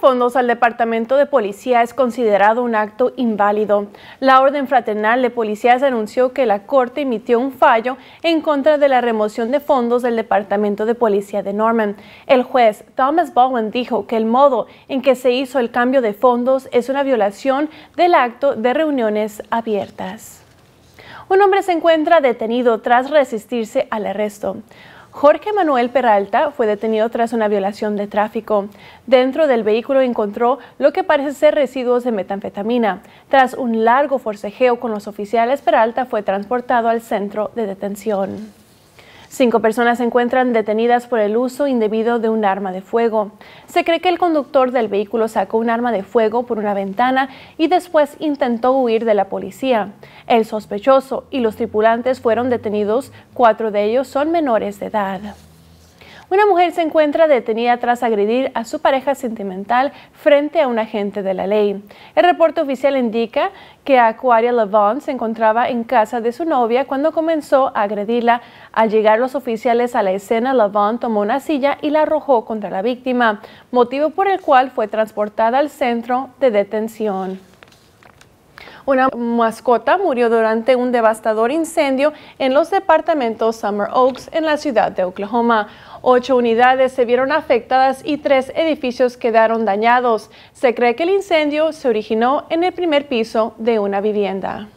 fondos al Departamento de Policía es considerado un acto inválido. La Orden Fraternal de Policías anunció que la Corte emitió un fallo en contra de la remoción de fondos del Departamento de Policía de Norman. El juez Thomas Bowen dijo que el modo en que se hizo el cambio de fondos es una violación del acto de reuniones abiertas. Un hombre se encuentra detenido tras resistirse al arresto. Jorge Manuel Peralta fue detenido tras una violación de tráfico. Dentro del vehículo encontró lo que parece ser residuos de metanfetamina. Tras un largo forcejeo con los oficiales, Peralta fue transportado al centro de detención. Cinco personas se encuentran detenidas por el uso indebido de un arma de fuego. Se cree que el conductor del vehículo sacó un arma de fuego por una ventana y después intentó huir de la policía. El sospechoso y los tripulantes fueron detenidos, cuatro de ellos son menores de edad. Una mujer se encuentra detenida tras agredir a su pareja sentimental frente a un agente de la ley. El reporte oficial indica que Aquaria Lavon se encontraba en casa de su novia cuando comenzó a agredirla. Al llegar los oficiales a la escena, Lavon tomó una silla y la arrojó contra la víctima, motivo por el cual fue transportada al centro de detención. Una mascota murió durante un devastador incendio en los departamentos Summer Oaks en la ciudad de Oklahoma. Ocho unidades se vieron afectadas y tres edificios quedaron dañados. Se cree que el incendio se originó en el primer piso de una vivienda.